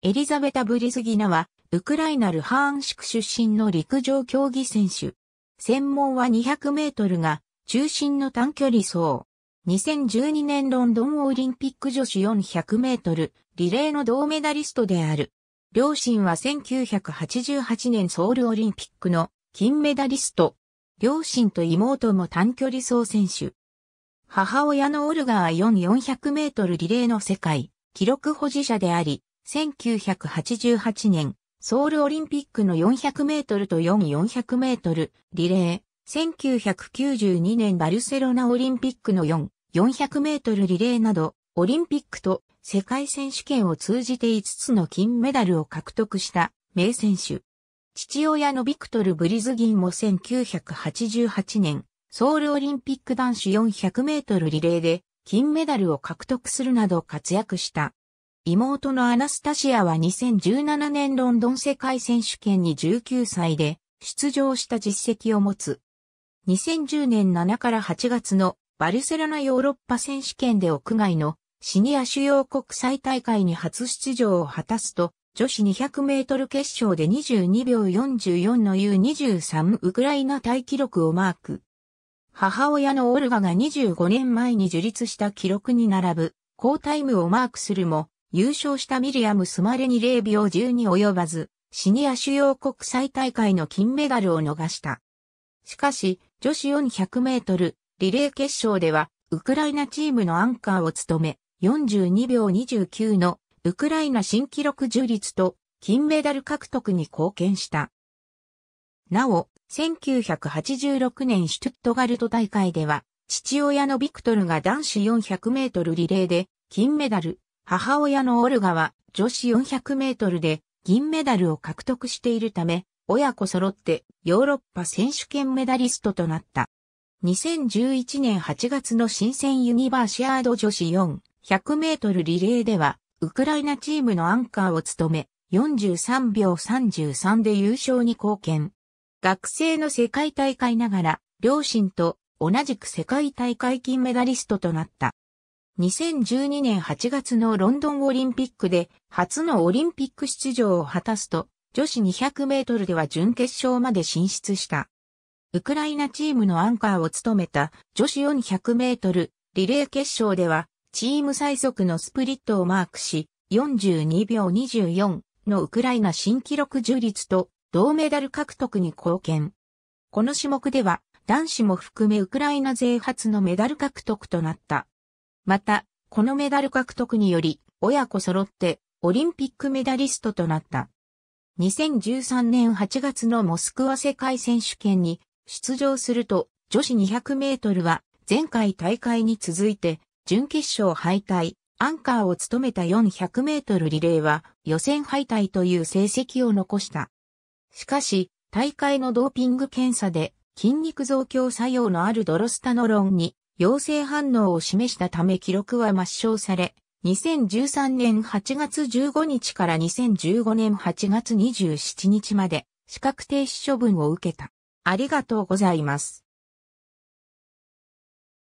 エリザベタ・ブリズギナは、ウクライナ・ルハーンシク出身の陸上競技選手。専門は200メートルが、中心の短距離走。2012年ロンドンオリンピック女子400メートル、リレーの銅メダリストである。両親は1988年ソウルオリンピックの金メダリスト。両親と妹も短距離走選手。母親のオルガー4400メートルリレーの世界記録保持者であり、1988年、ソウルオリンピックの400メートルと4400メートルリレー、1992年バルセロナオリンピックの4、400メートルリレーなど、オリンピックと世界選手権を通じて5つの金メダルを獲得した名選手。父親のビクトル・ブリズギンも1988年、ソウルオリンピック男子400メートルリレーで金メダルを獲得するなど活躍した。妹のアナスタシアは2017年ロンドン世界選手権に19歳で出場した実績を持つ。2010年7から8月のバルセロナヨーロッパ選手権で屋外のシニア主要国際大会に初出場を果たすと、女子200メートル決勝で22秒44の U23 ウクライナ大記録をマーク。母親のオルガが25年前に樹立した記録に並ぶ好タイムをマークするも、優勝したミリアムスマレに0秒12及ばず、シニア主要国際大会の金メダルを逃した。しかし、女子400メートルリレー決勝では、ウクライナチームのアンカーを務め、42秒29のウクライナ新記録樹立と金メダル獲得に貢献した。なお、1986年シュトゥットガルト大会では、父親のビクトルが男子400メートルリレーで金メダル、母親のオルガは女子400メートルで銀メダルを獲得しているため、親子揃ってヨーロッパ選手権メダリストとなった。2011年8月の新鮮ユニバーシアード女子400メートルリレーでは、ウクライナチームのアンカーを務め、43秒33で優勝に貢献。学生の世界大会ながら、両親と同じく世界大会金メダリストとなった。2012年8月のロンドンオリンピックで初のオリンピック出場を果たすと、女子200メートルでは準決勝まで進出した。ウクライナチームのアンカーを務めた女子400メートルリレー決勝では、チーム最速のスプリットをマークし、42秒24のウクライナ新記録樹立と銅メダル獲得に貢献。この種目では男子も含めウクライナ勢初のメダル獲得となった。また、このメダル獲得により、親子揃ってオリンピックメダリストとなった。2013年8月のモスクワ世界選手権に出場すると女子200メートルは前回大会に続いて準決勝敗退、アンカーを務めた400メートルリレーは予選敗退という成績を残した。しかし、大会のドーピング検査で筋肉増強作用のあるドロスタノロンに陽性反応を示したため記録は抹消され、2013年8月15日から2015年8月27日まで資格停止処分を受けた。ありがとうございます。